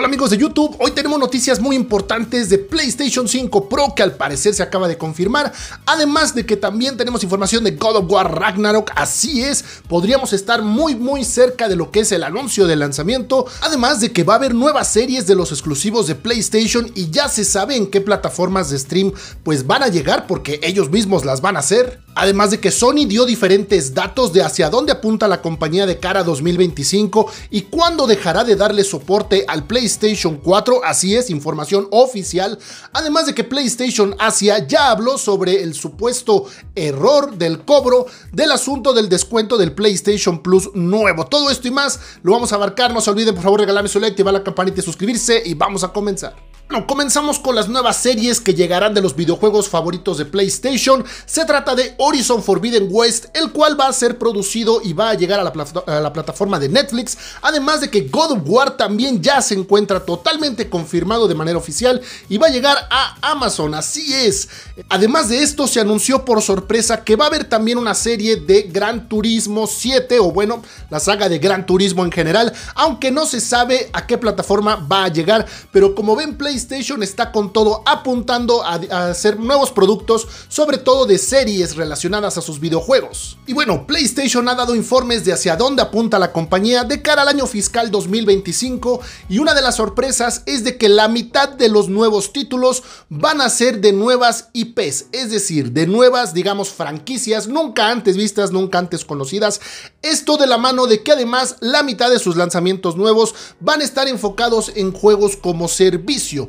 Hola amigos de YouTube, hoy tenemos noticias muy importantes de PlayStation 5 Pro que al parecer se acaba de confirmar, además de que también tenemos información de God of War Ragnarok, así es, podríamos estar muy muy cerca de lo que es el anuncio del lanzamiento, además de que va a haber nuevas series de los exclusivos de PlayStation y ya se sabe en qué plataformas de stream pues van a llegar porque ellos mismos las van a hacer. Además de que Sony dio diferentes datos de hacia dónde apunta la compañía de cara a 2025 y cuándo dejará de darle soporte al PlayStation 4, así es, información oficial. Además de que PlayStation Asia ya habló sobre el supuesto error del cobro del asunto del descuento del PlayStation Plus nuevo. Todo esto y más lo vamos a abarcar, no se olviden por favor regalarme su like, activar la campanita y suscribirse y vamos a comenzar. Bueno, comenzamos con las nuevas series que llegarán de los videojuegos favoritos de PlayStation. Se trata de Horizon Forbidden West, el cual va a ser producido y va a llegar a la, plataforma de Netflix. Además de que God of War también ya se encuentra totalmente confirmado de manera oficial y va a llegar a Amazon, así es. Además de esto, se anunció por sorpresa que va a haber también una serie de Gran Turismo 7, o bueno, la saga de Gran Turismo en general, aunque no se sabe a qué plataforma va a llegar, pero como ven, PlayStation PlayStation está con todo apuntando a, a, hacer nuevos productos, sobre todo de series relacionadas a sus videojuegos. Y bueno, PlayStation ha dado informes de hacia dónde apunta la compañía de cara al año fiscal 2025 y una de las sorpresas es de que la mitad de los nuevos títulos van a ser de nuevas IPs, es decir, de nuevas, digamos, franquicias nunca antes vistas, nunca antes conocidas. Esto de la mano de que además la mitad de sus lanzamientos nuevos van a estar enfocados en juegos como servicio,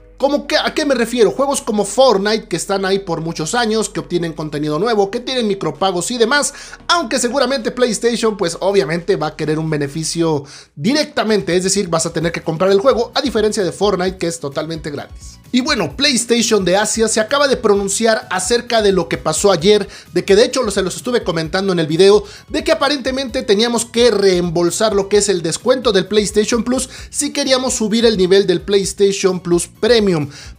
¿Cómo que, ¿A qué me refiero? Juegos como Fortnite, que están ahí por muchos años, que obtienen contenido nuevo, que tienen micropagos y demás, aunque seguramente PlayStation, pues obviamente va a querer un beneficio directamente, es decir, vas a tener que comprar el juego, a diferencia de Fortnite, que es totalmente gratis. Y bueno, PlayStation de Asia se acaba de pronunciar acerca de lo que pasó ayer, de que de hecho se los estuve comentando en el video, de que aparentemente teníamos que reembolsar lo que es el descuento del PlayStation Plus si queríamos subir el nivel del PlayStation Plus Premium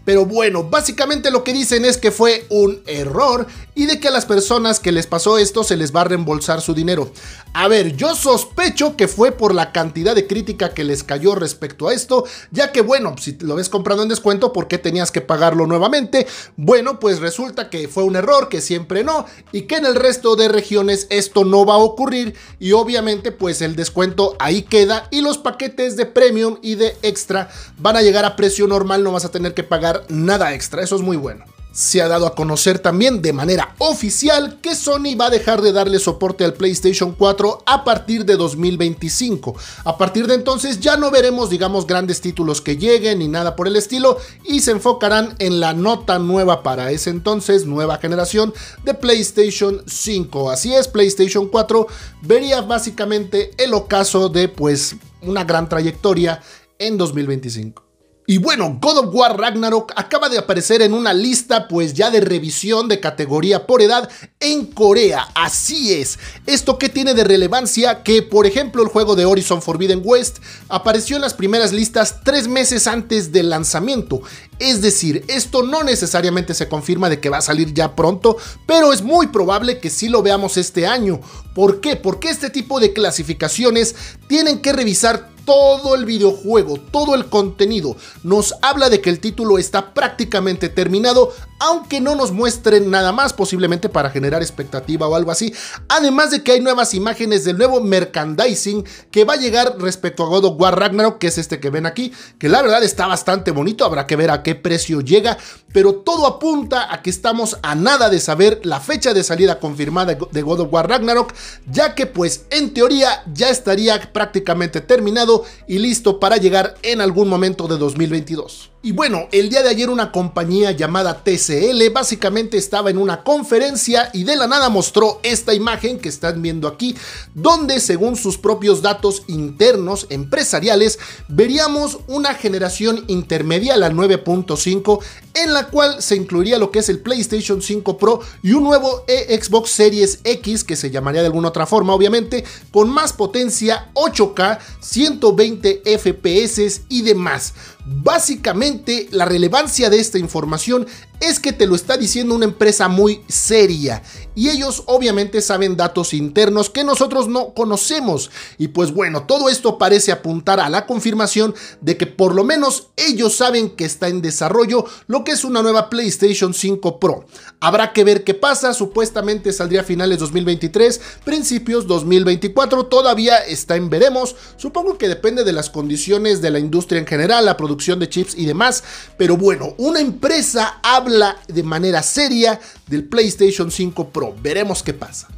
pero bueno, básicamente lo que dicen es que fue un error y de que a las personas que les pasó esto se les va a reembolsar su dinero. A ver, yo sospecho que fue por la cantidad de crítica que les cayó respecto a esto, ya que bueno, si lo ves comprado en descuento, ¿por qué tenías que pagarlo nuevamente? Bueno, pues resulta que fue un error, que siempre no, y que en el resto de regiones esto no va a ocurrir y obviamente pues el descuento ahí queda y los paquetes de premium y de extra van a llegar a precio normal, no vas a tener tener que pagar nada extra, eso es muy bueno. Se ha dado a conocer también de manera oficial que Sony va a dejar de darle soporte al PlayStation 4 a partir de 2025. A partir de entonces ya no veremos, digamos, grandes títulos que lleguen ni nada por el estilo y se enfocarán en la nota nueva para ese entonces, nueva generación de PlayStation 5. Así es, PlayStation 4 vería básicamente el ocaso de pues una gran trayectoria en 2025. Y bueno, God of War Ragnarok acaba de aparecer en una lista pues ya de revisión de categoría por edad en Corea, así es. ¿Esto qué tiene de relevancia? Que por ejemplo el juego de Horizon Forbidden West apareció en las primeras listas tres meses antes del lanzamiento. Es decir, esto no necesariamente se confirma de que va a salir ya pronto, pero es muy probable que sí lo veamos este año. ¿Por qué? Porque este tipo de clasificaciones tienen que revisar todo el videojuego, todo el contenido. Nos habla de que el título está prácticamente terminado, aunque no nos muestren nada más, posiblemente para generar expectativa o algo así. Además de que hay nuevas imágenes del nuevo merchandising que va a llegar respecto a God of War Ragnarok, que es este que ven aquí, que la verdad está bastante bonito, habrá que ver a qué precio llega pero todo apunta a que estamos a nada de saber la fecha de salida confirmada de God of War Ragnarok, ya que pues en teoría ya estaría prácticamente terminado y listo para llegar en algún momento de 2022. Y bueno, el día de ayer una compañía llamada TCL básicamente estaba en una conferencia y de la nada mostró esta imagen que están viendo aquí, donde según sus propios datos internos empresariales, veríamos una generación intermedia, la 9.5, en la cual se incluiría lo que es el PlayStation 5 Pro y un nuevo Xbox Series X, que se llamaría de alguna otra forma obviamente, con más potencia 8K, 120 FPS y demás. Básicamente, la relevancia de esta información es que te lo está diciendo una empresa muy seria y ellos obviamente saben datos internos que nosotros no conocemos. Y pues bueno, todo esto parece apuntar a la confirmación de que por lo menos ellos saben que está en desarrollo lo que es una nueva PlayStation 5 Pro. Habrá que ver qué pasa, supuestamente saldría a finales 2023, principios 2024, todavía está en veremos, supongo que depende de las condiciones de la industria en general, la producción de chips y demás, pero bueno, una empresa habla de manera seria del PlayStation 5 Pro. Veremos qué pasa.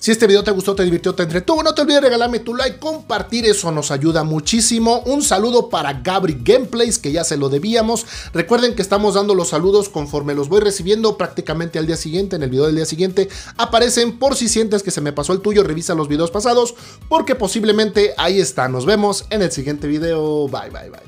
Si este video te gustó, te divirtió, te entretuvo, no te olvides regalarme tu like, compartir, eso nos ayuda muchísimo. Un saludo para Gabri Gameplays, que ya se lo debíamos. Recuerden que estamos dando los saludos conforme los voy recibiendo prácticamente al día siguiente, en el video del día siguiente. Aparecen por si sientes que se me pasó el tuyo, revisa los videos pasados, porque posiblemente ahí está. Nos vemos en el siguiente video. Bye, bye, bye.